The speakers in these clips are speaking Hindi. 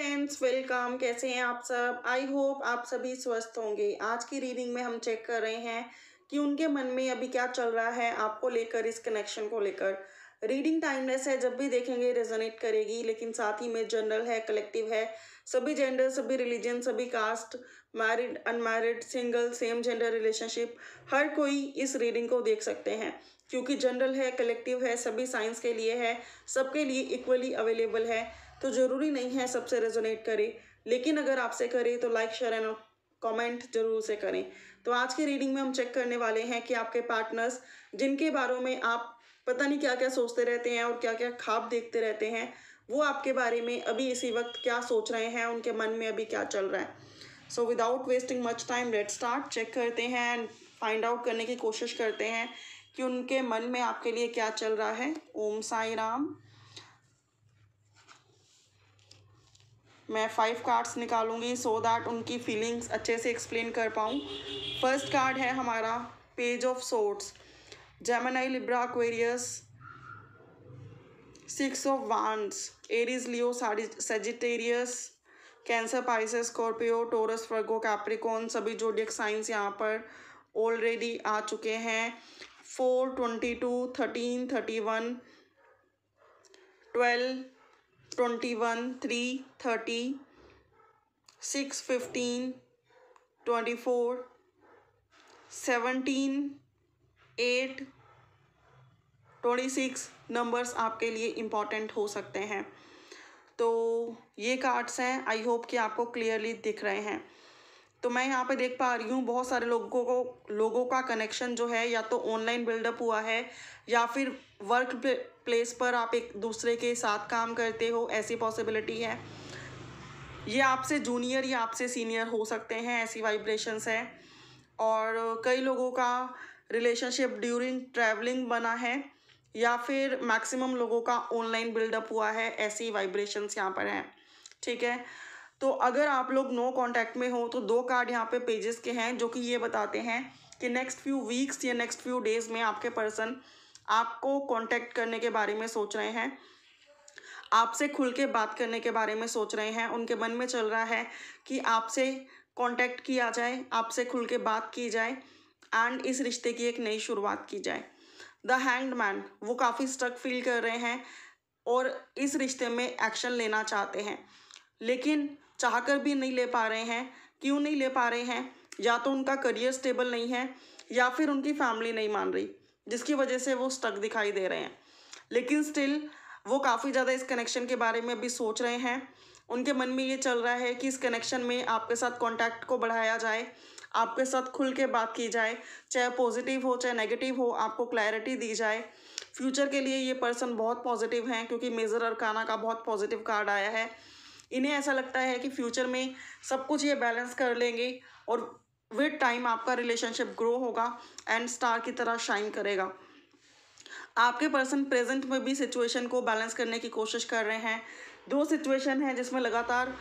फ्रेंड्स वेलकम कैसे हैं आप सब आई होप आप सभी स्वस्थ होंगे आज की रीडिंग में हम चेक कर रहे हैं कि उनके मन में अभी क्या चल रहा है आपको लेकर इस कनेक्शन को लेकर रीडिंग टाइमलेस है जब भी देखेंगे रेजोनेट करेगी लेकिन साथ ही में जनरल है कलेक्टिव है सभी जेंडर सभी रिलीजन सभी caste married unmarried single same gender relationship हर कोई इस रीडिंग को देख सकते हैं क्योंकि जनरल है कलेक्टिव है सभी साइंस के लिए है सबके लिए इक्वली अवेलेबल है तो ज़रूरी नहीं है सबसे रेजोनेट करे लेकिन अगर आपसे करे तो लाइक शेयर एंड कमेंट जरूर से करें तो आज की रीडिंग में हम चेक करने वाले हैं कि आपके पार्टनर्स जिनके बारे में आप पता नहीं क्या क्या सोचते रहते हैं और क्या क्या खाब देखते रहते हैं वो आपके बारे में अभी इसी वक्त क्या सोच रहे हैं उनके मन में अभी क्या चल रहा है so without wasting much time let start check करते हैं एंड फाइंड आउट करने की कोशिश करते हैं कि उनके मन में आपके लिए क्या चल रहा है ओम साई राम मैं फाइव कार्ड्स निकालूंगी सो दैट उनकी फीलिंग्स अच्छे से एक्सप्लेन कर पाऊँ फर्स्ट कार्ड है हमारा page of swords Gemini Libra Aquarius six of wands Aries Leo Sagittarius Cancer Pisces Scorpio Taurus Virgo Capricorn सभी जोडियक साइंस यहाँ पर ऑलरेडी आ चुके हैं four twenty two thirteen thirty one twelve twenty one three thirty six fifteen twenty four seventeen eight twenty six numbers आपके लिए इम्पॉर्टेंट हो सकते हैं तो ये कार्ड्स हैं आई होप कि आपको क्लियरली दिख रहे हैं तो मैं यहाँ पे देख पा रही हूँ बहुत सारे लोगों को लोगों का कनेक्शन जो है या तो ऑनलाइन बिल्डअप हुआ है या फिर वर्क प्लेस पर आप एक दूसरे के साथ काम करते हो ऐसी पॉसिबिलिटी है ये आपसे जूनियर या आपसे सीनियर हो सकते हैं ऐसी वाइब्रेशंस है और कई लोगों का रिलेशनशिप ड्यूरिंग ट्रैवलिंग बना है या फिर मैक्सिमम लोगों का ऑनलाइन बिल्डअप हुआ है ऐसी वाइब्रेशंस यहाँ पर हैं ठीक है तो अगर आप लोग नो कॉन्टैक्ट में हो तो दो कार्ड यहाँ पे पेजेस के हैं जो कि ये बताते हैं कि नेक्स्ट फ्यू वीक्स या नेक्स्ट फ्यू डेज में आपके पर्सन आपको कॉन्टैक्ट करने के बारे में सोच रहे हैं आपसे खुल के बात करने के बारे में सोच रहे हैं उनके मन में चल रहा है कि आपसे कॉन्टैक्ट किया जाए आपसे खुल के बात की जाए एंड इस रिश्ते की एक नई शुरुआत की जाए द हैंड मैन वो काफ़ी स्ट्रक फील कर रहे हैं और इस रिश्ते में एक्शन लेना चाहते हैं लेकिन चाहकर भी नहीं ले पा रहे हैं क्यों नहीं ले पा रहे हैं या तो उनका करियर स्टेबल नहीं है या फिर उनकी फैमिली नहीं मान रही जिसकी वजह से वो स्टक दिखाई दे रहे हैं लेकिन स्टिल वो काफ़ी ज़्यादा इस कनेक्शन के बारे में भी सोच रहे हैं उनके मन में ये चल रहा है कि इस कनेक्शन में आपके साथ कांटेक्ट को बढ़ाया जाए आपके साथ खुल के बात की जाए चाहे पॉजिटिव हो चाहे नेगेटिव हो आपको क्लैरिटी दी जाए फ्यूचर के लिए ये पर्सन बहुत पॉजिटिव हैं क्योंकि मेजर अरकाना का बहुत पॉजिटिव कार्ड आया है इन्हें ऐसा लगता है कि फ्यूचर में सब कुछ ये बैलेंस कर लेंगे और विद टाइम आपका रिलेशनशिप ग्रो होगा एंड स्टार की तरह शाइन करेगा आपके पर्सन प्रेजेंट में भी सिचुएशन को बैलेंस करने की कोशिश कर रहे हैं दो सिचुएशन है जिसमें लगातार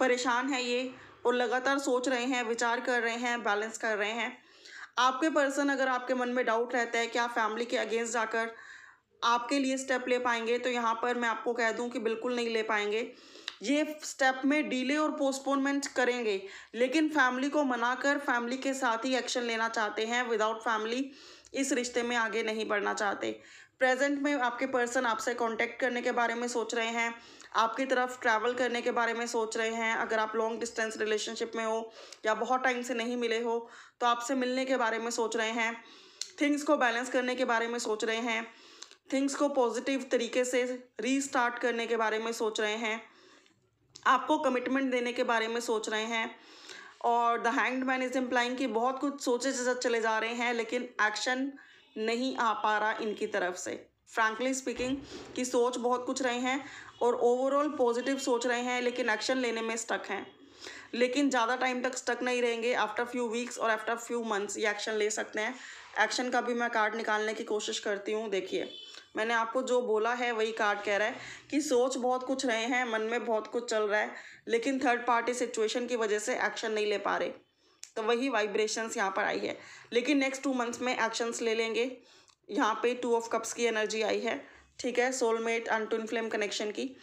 परेशान है ये और लगातार सोच रहे हैं विचार कर रहे हैं बैलेंस कर रहे हैं आपके पर्सन अगर आपके मन में डाउट रहता है कि आप फैमिली के अगेंस्ट जाकर आपके लिए स्टेप ले पाएंगे तो यहाँ पर मैं आपको कह दूँ कि बिल्कुल नहीं ले पाएंगे ये स्टेप में डिले और पोस्टपोनमेंट करेंगे लेकिन फैमिली को मनाकर फैमिली के साथ ही एक्शन लेना चाहते हैं विदाउट फैमिली इस रिश्ते में आगे नहीं बढ़ना चाहते प्रेजेंट में आपके पर्सन आपसे कांटेक्ट करने के बारे में सोच रहे हैं आपकी तरफ ट्रैवल करने के बारे में सोच रहे हैं अगर आप लॉन्ग डिस्टेंस रिलेशनशिप में हो या बहुत टाइम से नहीं मिले हो तो आपसे मिलने के बारे में सोच रहे हैं थिंग्स को बैलेंस करने के बारे में सोच रहे हैं थिंग्स को पॉजिटिव तरीके से रीस्टार्ट करने के बारे में सोच रहे हैं आपको कमिटमेंट देने के बारे में सोच रहे हैं और the hanged man is implying कि बहुत कुछ सोचे चले जा रहे हैं लेकिन एक्शन नहीं आ पा रहा इनकी तरफ से फ्रैंकली स्पीकिंग कि सोच बहुत कुछ रहे हैं और ओवरऑल पॉजिटिव सोच रहे हैं लेकिन एक्शन लेने में स्टक हैं लेकिन ज़्यादा टाइम तक स्टक नहीं रहेंगे आफ्टर फ्यू वीक्स और आफ्टर फ्यू मंथ्स ये एक्शन ले सकते हैं एक्शन का भी मैं कार्ड निकालने की कोशिश करती हूँ देखिए मैंने आपको जो बोला है वही कार्ड कह रहा है कि सोच बहुत कुछ रहे हैं मन में बहुत कुछ चल रहा है लेकिन थर्ड पार्टी सिचुएशन की वजह से एक्शन नहीं ले पा रहे तो वही वाइब्रेशंस यहाँ पर आई है लेकिन नेक्स्ट टू मंथ्स में एक्शंस ले लेंगे यहाँ पे टू ऑफ कप्स की एनर्जी आई है ठीक है सोलमेट अनटून फ्लेम कनेक्शन की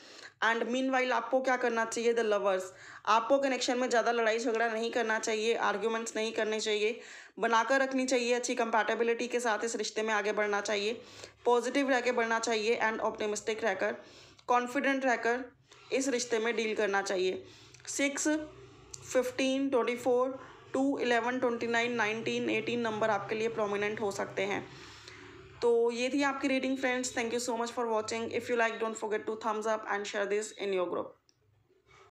एंड मीन वाइल आपको क्या करना चाहिए द लवर्स आपको कनेक्शन में ज़्यादा लड़ाई झगड़ा नहीं करना चाहिए आर्ग्यूमेंट्स नहीं करने चाहिए बनाकर रखनी चाहिए अच्छी कंपैटिबिलिटी के साथ इस रिश्ते में आगे बढ़ना चाहिए पॉजिटिव रह के बढ़ना चाहिए एंड ऑप्टिमिस्टिक रहकर कॉन्फिडेंट रहकर इस रिश्ते में डील करना चाहिए six fifteen twenty four two eleven twenty nine nineteen eighteen number आपके लिए प्रोमिनेंट हो सकते हैं तो ये थी आपकी reading friends thank you so much for watching if you like don't forget to thumbs up and share this in your group